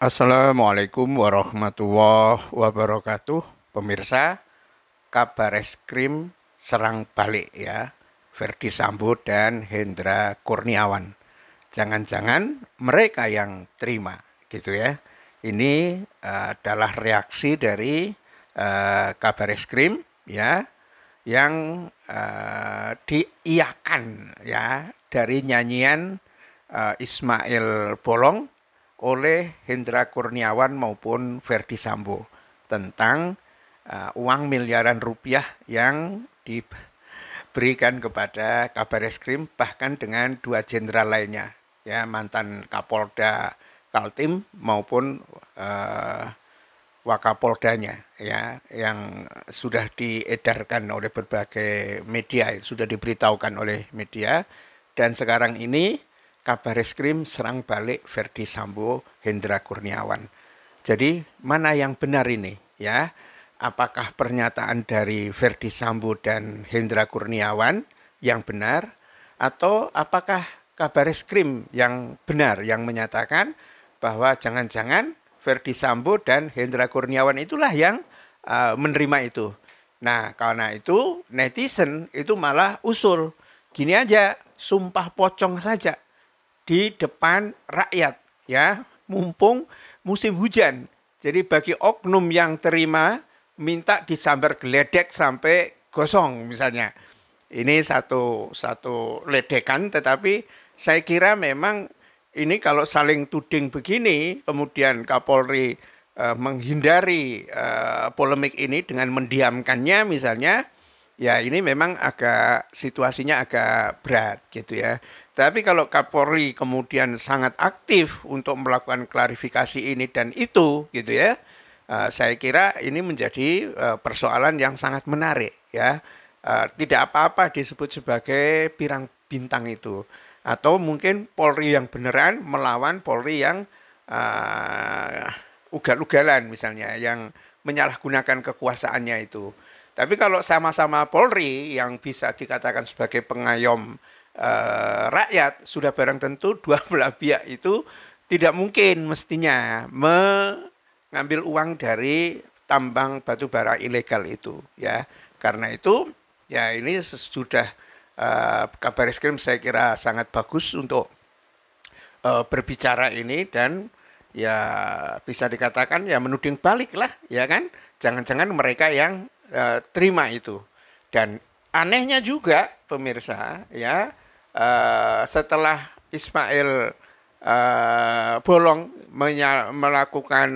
Assalamualaikum warahmatullahi wabarakatuh. Pemirsa, kabar eskrim serang balik ya. Verdi Sambo dan Hendra Kurniawan. Jangan-jangan mereka yang terima gitu ya. Ini uh, adalah reaksi dari uh, kabar eskrim ya yang uh, diiakan ya dari nyanyian uh, Ismail Bolong oleh Hendra Kurniawan maupun Verdi Sambo tentang uh, uang miliaran rupiah yang diberikan kepada kabar eskrim bahkan dengan dua jenderal lainnya ya mantan Kapolda Kaltim maupun uh, Wakapoldanya ya yang sudah diedarkan oleh berbagai media sudah diberitahukan oleh media dan sekarang ini kabar eskrim serang balik Verdi Sambo Hendra Kurniawan. Jadi mana yang benar ini ya? Apakah pernyataan dari Verdi Sambo dan Hendra Kurniawan yang benar atau apakah kabar eskrim yang benar yang menyatakan bahwa jangan-jangan Verdi Sambo dan Hendra Kurniawan itulah yang uh, menerima itu. Nah, karena itu netizen itu malah usul gini aja, sumpah pocong saja di depan rakyat ya, mumpung musim hujan. Jadi bagi oknum yang terima minta disambar geledek sampai gosong misalnya. Ini satu satu ledekan tetapi saya kira memang ini kalau saling tuding begini kemudian Kapolri eh, menghindari eh, polemik ini dengan mendiamkannya misalnya ya ini memang agak situasinya agak berat gitu ya. Tapi kalau Kapolri kemudian sangat aktif untuk melakukan klarifikasi ini dan itu gitu ya, eh, saya kira ini menjadi eh, persoalan yang sangat menarik ya. Eh, tidak apa-apa disebut sebagai pirang bintang itu atau mungkin Polri yang beneran melawan Polri yang uh, ugal-ugalan misalnya yang menyalahgunakan kekuasaannya itu. Tapi kalau sama-sama Polri yang bisa dikatakan sebagai pengayom e, rakyat sudah barang tentu dua belah pihak itu tidak mungkin mestinya mengambil uang dari tambang batu bara ilegal itu ya. Karena itu ya ini sudah e, eh, kabar eskrim saya kira sangat bagus untuk e, berbicara ini dan ya bisa dikatakan ya menuding balik lah ya kan jangan-jangan mereka yang e, terima itu. Dan anehnya juga pemirsa ya e, setelah Ismail e, Bolong melakukan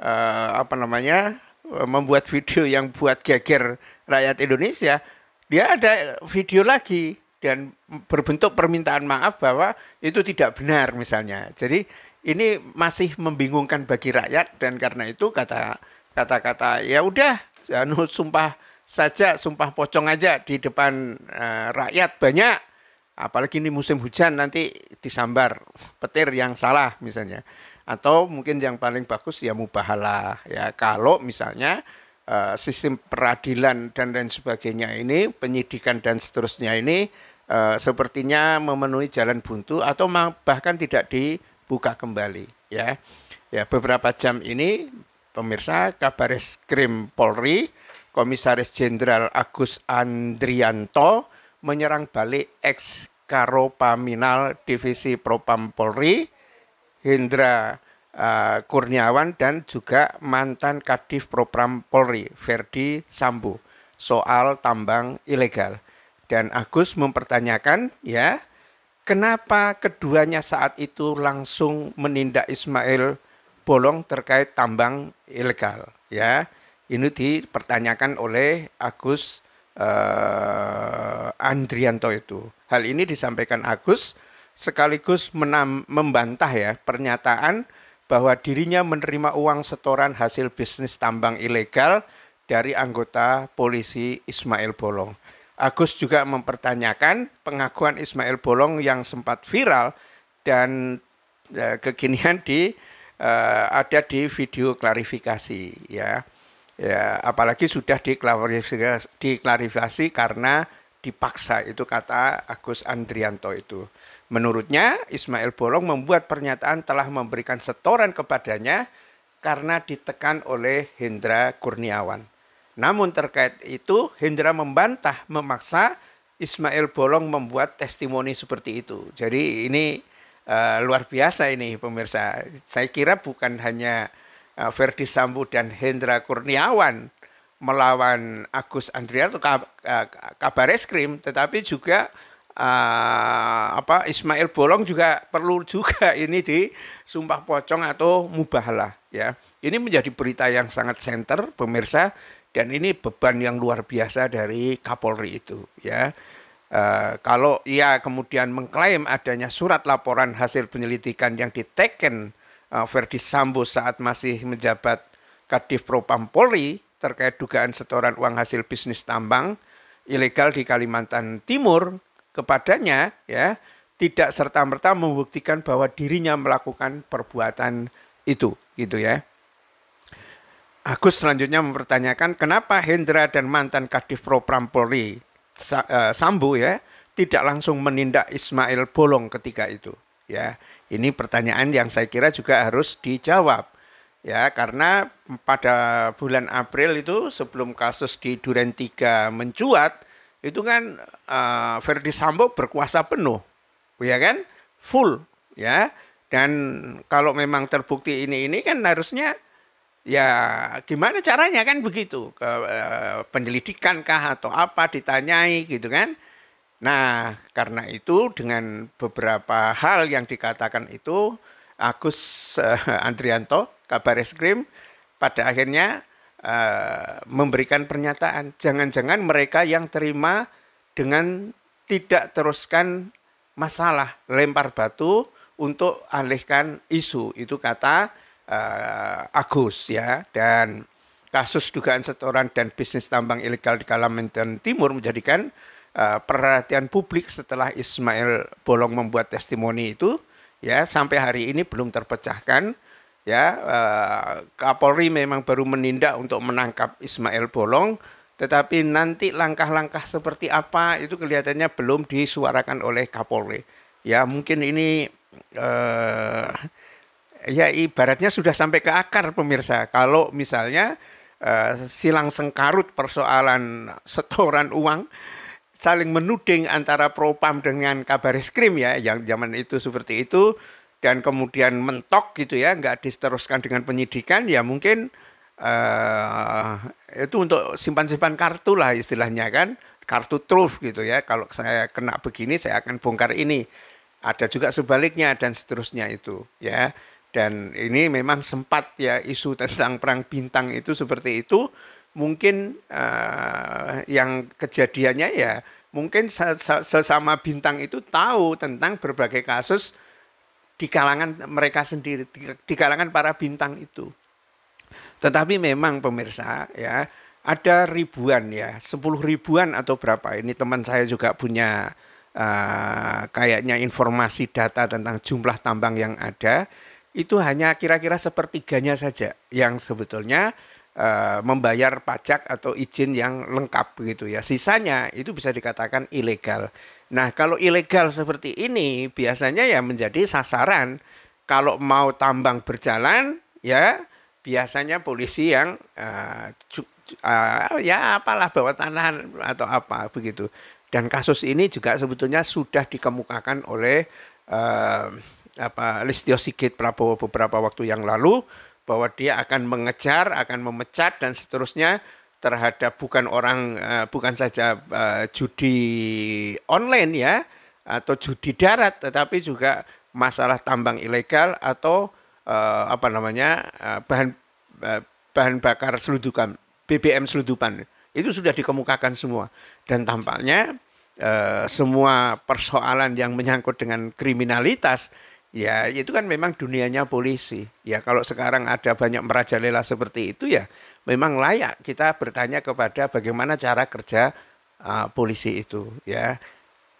e, apa namanya membuat video yang buat geger rakyat Indonesia, dia ada video lagi dan berbentuk permintaan maaf bahwa itu tidak benar misalnya. Jadi ini masih membingungkan bagi rakyat dan karena itu kata kata-kata ya udah anu sumpah saja, sumpah pocong aja di depan uh, rakyat banyak. Apalagi ini musim hujan nanti disambar petir yang salah misalnya. Atau mungkin yang paling bagus ya mubahalah ya kalau misalnya uh, sistem peradilan dan lain sebagainya ini penyidikan dan seterusnya ini Uh, sepertinya memenuhi jalan buntu atau bahkan tidak dibuka kembali ya ya beberapa jam ini Pemirsa, Kabaris Krim Polri, Komisaris Jenderal Agus Andrianto menyerang balik ex Karopaminal Divisi Propam Polri, Hendra uh, Kurniawan dan juga mantan Kadif Propam Polri, Verdi Sambu soal tambang ilegal. Dan Agus mempertanyakan, ya, kenapa keduanya saat itu langsung menindak Ismail bolong terkait tambang ilegal ya ini dipertanyakan oleh Agus eh, Andrianto itu hal ini disampaikan Agus sekaligus menam, membantah ya pernyataan bahwa dirinya menerima uang setoran hasil bisnis tambang ilegal dari anggota polisi Ismail Bolong. Agus juga mempertanyakan pengakuan Ismail Bolong yang sempat viral dan eh, kekinian di uh, ada di video klarifikasi ya. Ya, apalagi sudah diklarifikasi, diklarifikasi karena dipaksa itu kata Agus Andrianto itu. Menurutnya Ismail Bolong membuat pernyataan telah memberikan setoran kepadanya karena ditekan oleh Hendra Kurniawan. Namun terkait itu Hendra membantah memaksa Ismail Bolong membuat testimoni seperti itu. Jadi ini uh, luar biasa ini pemirsa. Saya kira bukan hanya uh, eh, Verdi Sambo dan Hendra Kurniawan melawan Agus Andrianto kab eh, kabar eskrim, tetapi juga uh, apa Ismail Bolong juga perlu juga ini di sumpah pocong atau mubahlah. ya. Ini menjadi berita yang sangat center pemirsa dan ini beban yang luar biasa dari Kapolri itu ya. Uh, kalau ia kemudian mengklaim adanya surat laporan hasil penyelidikan yang diteken uh, Verdi Sambo saat masih menjabat Kadif Propam Polri terkait dugaan setoran uang hasil bisnis tambang ilegal di Kalimantan Timur kepadanya ya tidak serta merta membuktikan bahwa dirinya melakukan perbuatan itu gitu ya. Agus selanjutnya mempertanyakan kenapa Hendra dan mantan Kadif Propam Polri Eh, Sambu ya tidak langsung menindak Ismail Bolong ketika itu ya. Ini pertanyaan yang saya kira juga harus dijawab. Ya, karena pada bulan April itu sebelum kasus di Duren 3 mencuat, itu kan uh, Verdi Sambo berkuasa penuh, ya kan, full, ya. Dan kalau memang terbukti ini ini kan harusnya ya gimana caranya kan begitu ke eh, penyelidikan kah atau apa ditanyai gitu kan nah karena itu dengan beberapa hal yang dikatakan itu Agus uh, Andrianto kabar eskrim pada akhirnya uh, memberikan pernyataan jangan-jangan mereka yang terima dengan tidak teruskan masalah lempar batu untuk alihkan isu itu kata uh, Agus ya dan kasus dugaan setoran dan bisnis tambang ilegal di Kalimantan Timur menjadikan uh, perhatian publik setelah Ismail Bolong membuat testimoni itu ya sampai hari ini belum terpecahkan ya uh, Kapolri memang baru menindak untuk menangkap Ismail Bolong tetapi nanti langkah-langkah seperti apa itu kelihatannya belum disuarakan oleh Kapolri ya mungkin ini ya ibaratnya sudah sampai ke akar pemirsa. Kalau misalnya eh, silang sengkarut persoalan setoran uang saling menuding antara propam dengan kabar skrim ya yang zaman itu seperti itu dan kemudian mentok gitu ya nggak diteruskan dengan penyidikan ya mungkin uh, itu untuk simpan-simpan kartu lah istilahnya kan kartu truf gitu ya kalau saya kena begini saya akan bongkar ini ada juga sebaliknya dan seterusnya itu ya dan ini memang sempat ya isu tentang perang bintang itu seperti itu. Mungkin uh, yang kejadiannya ya mungkin sesama bintang itu tahu tentang berbagai kasus di kalangan mereka sendiri, di kalangan para bintang itu. Tetapi memang pemirsa ya ada ribuan ya, sepuluh ribuan atau berapa. Ini teman saya juga punya uh, kayaknya informasi data tentang jumlah tambang yang ada itu hanya kira-kira sepertiganya saja yang sebetulnya uh, membayar pajak atau izin yang lengkap begitu ya. Sisanya itu bisa dikatakan ilegal. Nah, kalau ilegal seperti ini biasanya ya menjadi sasaran kalau mau tambang berjalan ya biasanya polisi yang uh, uh, ya apalah bawa tanah atau apa begitu. Dan kasus ini juga sebetulnya sudah dikemukakan oleh uh, apa Listio Sigit Prabowo beberapa waktu yang lalu bahwa dia akan mengejar, akan memecat dan seterusnya terhadap bukan orang eh, bukan saja eh, judi online ya atau judi darat tetapi juga masalah tambang ilegal atau eh, apa namanya bahan bahan bakar seludupan BBM seludupan itu sudah dikemukakan semua dan tampaknya semua persoalan yang menyangkut dengan kriminalitas Ya itu kan memang dunianya polisi. Ya kalau sekarang ada banyak merajalela seperti itu ya memang layak kita bertanya kepada bagaimana cara kerja uh, polisi itu ya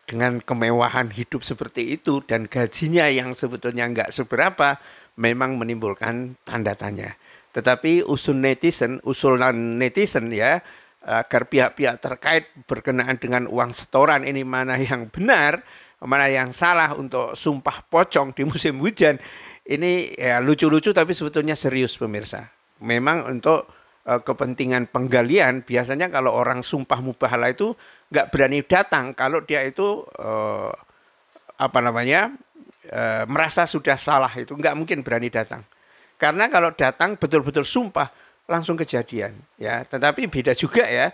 dengan kemewahan hidup seperti itu dan gajinya yang sebetulnya nggak seberapa memang menimbulkan tanda tanya. Tetapi usul netizen, usulan netizen ya agar pihak-pihak terkait berkenaan dengan uang setoran ini mana yang benar mana yang salah untuk sumpah pocong di musim hujan ini ya lucu-lucu tapi sebetulnya serius pemirsa. Memang untuk uh, kepentingan penggalian biasanya kalau orang sumpah mubahala itu nggak berani datang kalau dia itu uh, apa namanya uh, merasa sudah salah itu nggak mungkin berani datang. Karena kalau datang betul-betul sumpah langsung kejadian ya. Tetapi beda juga ya.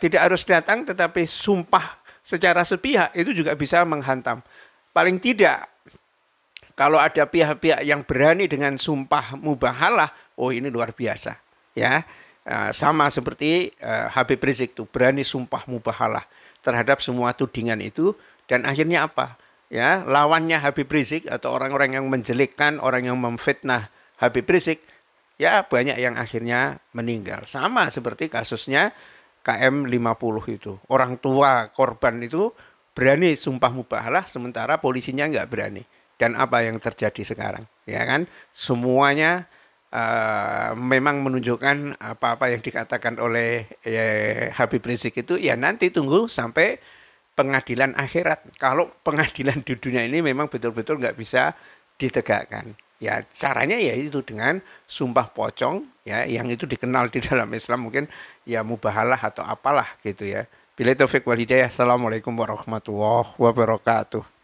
tidak harus datang tetapi sumpah secara sepihak itu juga bisa menghantam. Paling tidak kalau ada pihak-pihak yang berani dengan sumpah mubahalah, oh ini luar biasa, ya. Eh, sama seperti eh, Habib Rizik itu berani sumpah mubahalah terhadap semua tudingan itu dan akhirnya apa? Ya, lawannya Habib Rizik atau orang-orang yang menjelekkan, orang yang memfitnah Habib Rizik, ya banyak yang akhirnya meninggal. Sama seperti kasusnya KM 50 itu. Orang tua korban itu berani sumpah mubahalah sementara polisinya nggak berani. Dan apa yang terjadi sekarang? Ya kan? Semuanya uh, memang menunjukkan apa-apa yang dikatakan oleh ya, Habib Rizik itu ya nanti tunggu sampai pengadilan akhirat. Kalau pengadilan di dunia ini memang betul-betul nggak bisa ditegakkan. Ya caranya ya itu dengan sumpah pocong ya yang itu dikenal di dalam Islam mungkin ya mubahalah atau apalah gitu ya. Bila taufik walidayah. Assalamualaikum warahmatullahi wabarakatuh.